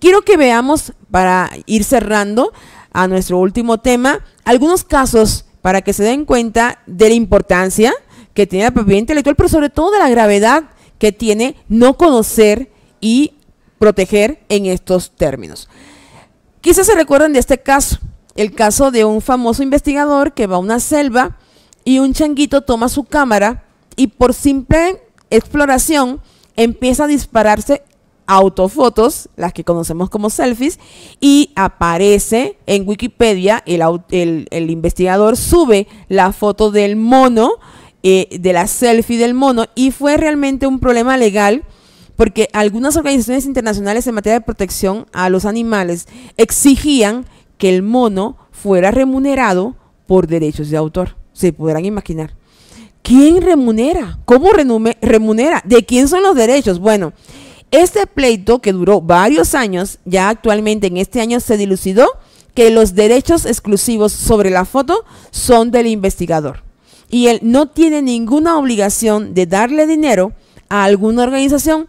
quiero que veamos, para ir cerrando a nuestro último tema, algunos casos para que se den cuenta de la importancia que tiene la propiedad intelectual, pero sobre todo de la gravedad que tiene no conocer y proteger en estos términos. Quizás se recuerden de este caso, el caso de un famoso investigador que va a una selva y un changuito toma su cámara y por simple exploración empieza a dispararse autofotos, las que conocemos como selfies, y aparece en Wikipedia, el, el, investigador sube la foto del mono, eh, de la selfie del mono, y fue realmente un problema legal porque algunas organizaciones internacionales en materia de protección a los animales exigían que el mono fuera remunerado por derechos de autor. Se podrán imaginar. ¿Quién remunera? ¿Cómo remunera? ¿De quién son los derechos? Bueno, este pleito, que duró varios años, ya actualmente en este año se dilucidó que los derechos exclusivos sobre la foto son del investigador y él no tiene ninguna obligación de darle dinero a alguna organización.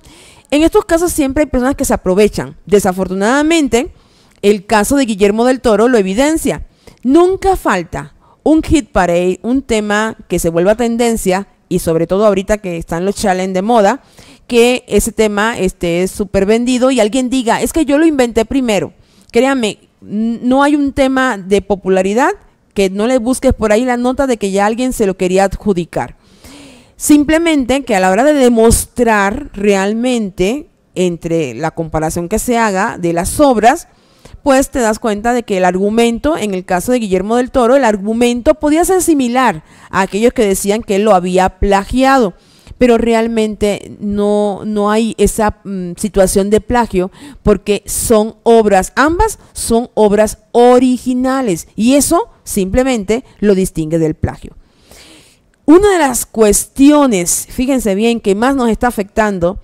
En estos casos siempre hay personas que se aprovechan. Desafortunadamente, el caso de Guillermo del Toro lo evidencia. Nunca falta un hit parade, un tema que se vuelva tendencia y sobre todo ahorita que están los challenge de moda que ese tema este, es súper vendido y alguien diga, es que yo lo inventé primero. Créame, no hay un tema de popularidad que no le busques por ahí la nota de que ya alguien se lo quería adjudicar. Simplemente que a la hora de demostrar realmente entre la comparación que se haga de las obras, pues te das cuenta de que el argumento, en el caso de Guillermo del Toro, el argumento podía ser similar a aquellos que decían que él lo había plagiado pero realmente no, no hay esa mm, situación de plagio porque son obras, ambas son obras originales y eso simplemente lo distingue del plagio. Una de las cuestiones, fíjense bien, que más nos está afectando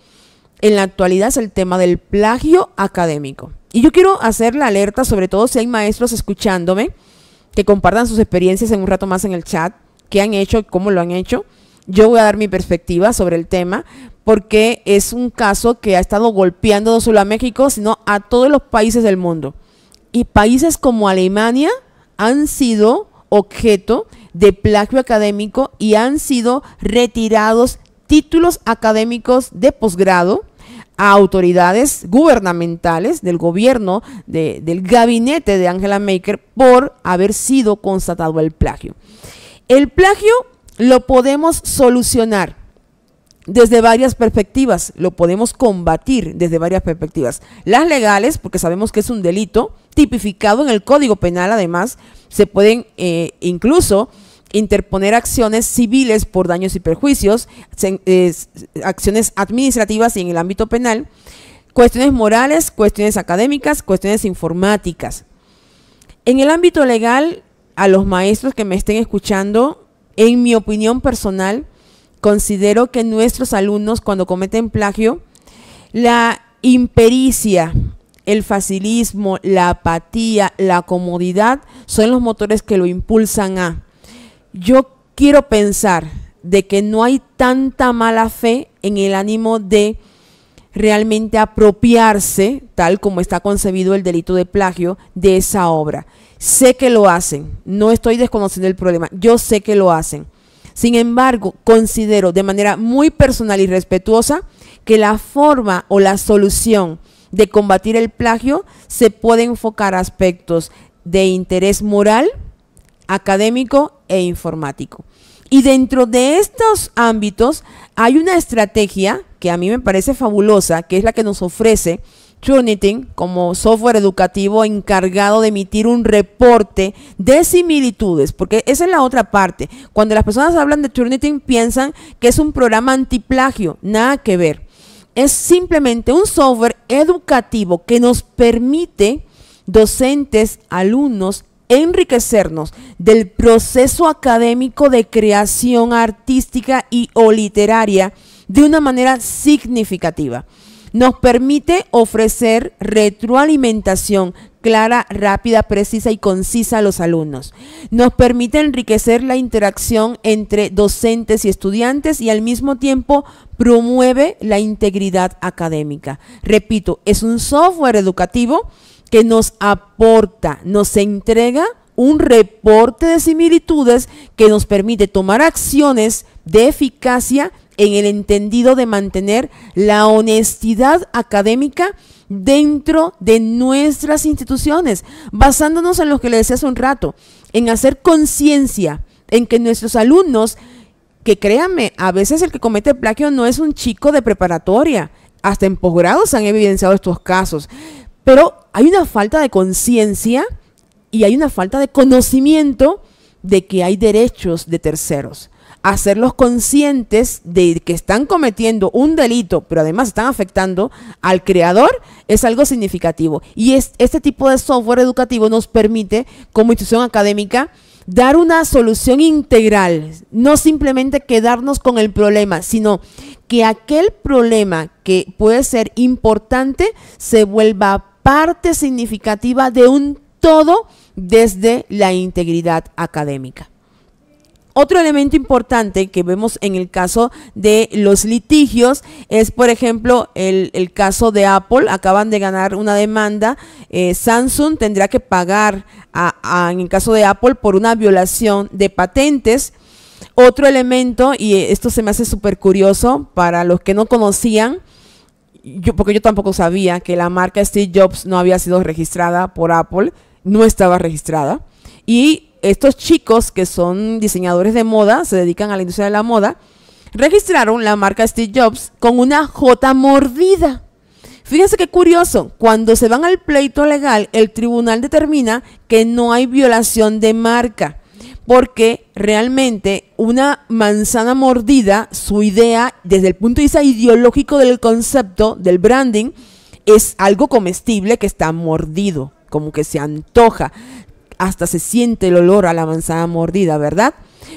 en la actualidad es el tema del plagio académico. Y yo quiero hacer la alerta, sobre todo si hay maestros escuchándome, que compartan sus experiencias en un rato más en el chat, qué han hecho, cómo lo han hecho. Yo voy a dar mi perspectiva sobre el tema porque es un caso que ha estado golpeando no solo a México, sino a todos los países del mundo. Y países como Alemania han sido objeto de plagio académico y han sido retirados títulos académicos de posgrado a autoridades gubernamentales del gobierno, del gabinete de Angela Maker, por haber sido constatado el plagio. El plagio lo podemos solucionar desde varias perspectivas, lo podemos combatir desde varias perspectivas. Las legales, porque sabemos que es un delito, tipificado en el Código Penal además, se pueden eh, incluso interponer acciones civiles por daños y perjuicios, acciones administrativas y en el ámbito penal, cuestiones morales, cuestiones académicas, cuestiones informáticas. En el ámbito legal, a los maestros que me estén escuchando, en mi opinión personal, considero que nuestros alumnos cuando cometen plagio, la impericia, el facilismo, la apatía, la comodidad son los motores que lo impulsan a. Yo quiero pensar de que no hay tanta mala fe en el ánimo de realmente apropiarse, tal como está concebido el delito de plagio, de esa obra. Sé que lo hacen, no estoy desconociendo el problema, yo sé que lo hacen. Sin embargo, considero de manera muy personal y respetuosa que la forma o la solución de combatir el plagio se puede enfocar a aspectos de interés moral, académico e informático. Y dentro de estos ámbitos hay una estrategia que a mí me parece fabulosa, que es la que nos ofrece Turnitin como software educativo encargado de emitir un reporte de similitudes, porque esa es la otra parte. Cuando las personas hablan de Turnitin piensan que es un programa antiplagio, nada que ver. Es simplemente un software educativo que nos permite, docentes, alumnos, enriquecernos del proceso académico de creación artística y o literaria de una manera significativa. Nos permite ofrecer retroalimentación clara, rápida, precisa y concisa a los alumnos. Nos permite enriquecer la interacción entre docentes y estudiantes y al mismo tiempo promueve la integridad académica. Repito, es un software educativo que nos aporta, nos entrega un reporte de similitudes que nos permite tomar acciones de eficacia en el entendido de mantener la honestidad académica dentro de nuestras instituciones, basándonos en lo que le decía hace un rato, en hacer conciencia, en que nuestros alumnos, que créanme, a veces el que comete plagio no es un chico de preparatoria, hasta en posgrados han evidenciado estos casos, pero hay una falta de conciencia y hay una falta de conocimiento de que hay derechos de terceros hacerlos conscientes de que están cometiendo un delito, pero además están afectando al creador, es algo significativo. Y este tipo de software educativo nos permite, como institución académica, dar una solución integral, no simplemente quedarnos con el problema, sino que aquel problema que puede ser importante se vuelva parte significativa de un todo desde la integridad académica. Otro elemento importante que vemos en el caso de los litigios es, por ejemplo, el, caso de Apple. Acaban de ganar una demanda. Eh, Samsung tendrá que pagar, en el caso de Apple, por una violación de patentes. Otro elemento, y esto se me hace súper curioso para los que no conocían, yo, porque yo tampoco sabía que la marca Steve Jobs no había sido registrada por Apple, no estaba registrada. Y estos chicos que son diseñadores de moda, se dedican a la industria de la moda, registraron la marca Steve Jobs con una J mordida. Fíjense qué curioso, cuando se van al pleito legal, el tribunal determina que no hay violación de marca, porque realmente una manzana mordida, su idea desde el punto de vista ideológico del concepto, del branding, es algo comestible que está mordido, como que se antoja, hasta se siente el olor a la manzana mordida, ¿verdad?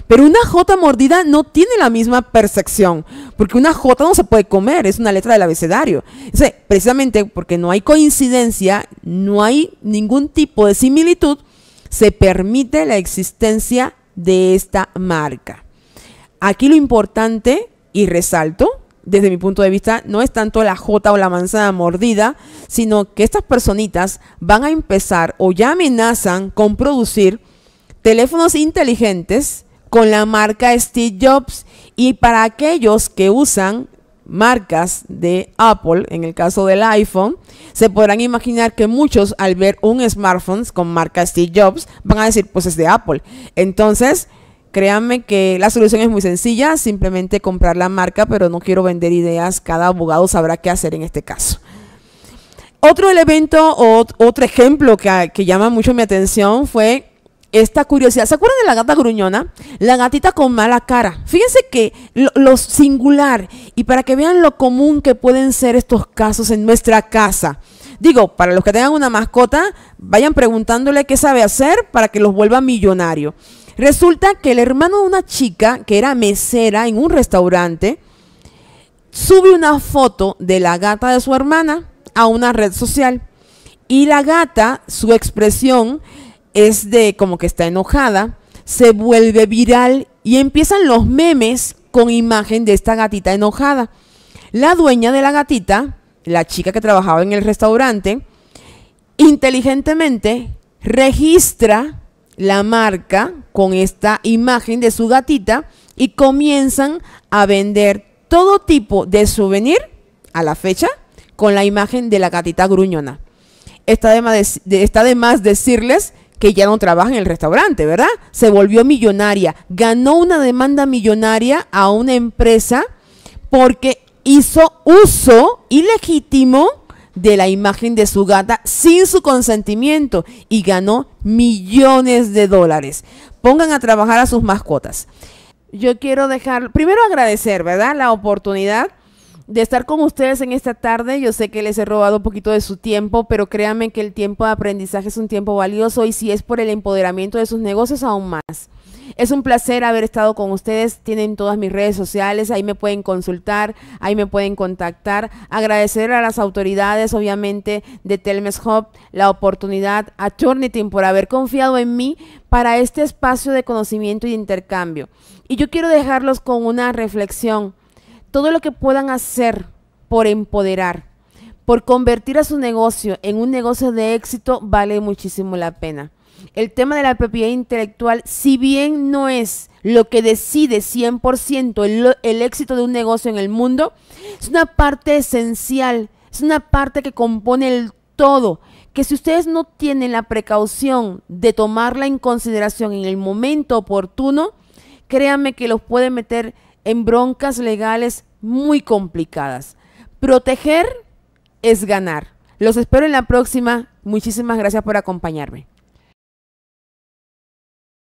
Pero una J mordida no tiene la misma percepción, porque una J no se puede comer, es una letra del abecedario. precisamente porque no hay coincidencia, no hay ningún tipo de similitud, se permite la existencia de esta marca. Aquí lo importante, y resalto, desde mi punto de vista, no es tanto la jota o la manzana mordida, sino que estas personitas van a empezar o ya amenazan con producir teléfonos inteligentes con la marca Steve Jobs y para aquellos que usan marcas de Apple, en el caso del iPhone, se podrán imaginar que muchos al ver un smartphone con marca Steve Jobs van a decir, pues es de Apple. Entonces, Créanme que la solución es muy sencilla, simplemente comprar la marca, pero no quiero vender ideas, cada abogado sabrá qué hacer en este caso. Otro elemento o otro ejemplo que, llama mucho mi atención fue esta curiosidad. ¿Se acuerdan de la gata gruñona? La gatita con mala cara. Fíjense que lo, singular y para que vean lo común que pueden ser estos casos en nuestra casa. Digo, para los que tengan una mascota, vayan preguntándole qué sabe hacer para que los vuelva millonario. Resulta que el hermano de una chica que era mesera en un restaurante sube una foto de la gata de su hermana a una red social. Y la gata, su expresión es de como que está enojada, se vuelve viral y empiezan los memes con imagen de esta gatita enojada. La dueña de la gatita, la chica que trabajaba en el restaurante, inteligentemente registra la marca con esta imagen de su gatita y comienzan a vender todo tipo de souvenir a la fecha con la imagen de la gatita gruñona. Está de más, está de decirles que ya no trabaja en el restaurante, ¿verdad? Se volvió millonaria, ganó una demanda millonaria a una empresa porque hizo uso ilegítimo de la imagen de su gata sin su consentimiento y ganó millones de dólares. Pongan a trabajar a sus mascotas. Yo quiero dejar, primero agradecer, ¿verdad? La oportunidad de estar con ustedes en esta tarde. Yo sé que les he robado un poquito de su tiempo, pero créanme que el tiempo de aprendizaje es un tiempo valioso y si es por el empoderamiento de sus negocios, aún más. Es un placer haber estado con ustedes. Tienen todas mis redes sociales, ahí me pueden consultar, ahí me pueden contactar. Agradecer a las autoridades, obviamente, de Telmes Hub, la oportunidad, a Turnitin por haber confiado en mí para este espacio de conocimiento y intercambio. Y yo quiero dejarlos con una reflexión. Todo lo que puedan hacer por empoderar, por convertir a su negocio en un negocio de éxito, vale muchísimo la pena el tema de la propiedad intelectual, si bien no es lo que decide 100% el, el, éxito de un negocio en el mundo, es una parte esencial, es una parte que compone el todo, que si ustedes no tienen la precaución de tomarla en consideración en el momento oportuno, créanme que los puede meter en broncas legales muy complicadas. Proteger es ganar. Los espero en la próxima. Muchísimas gracias por acompañarme.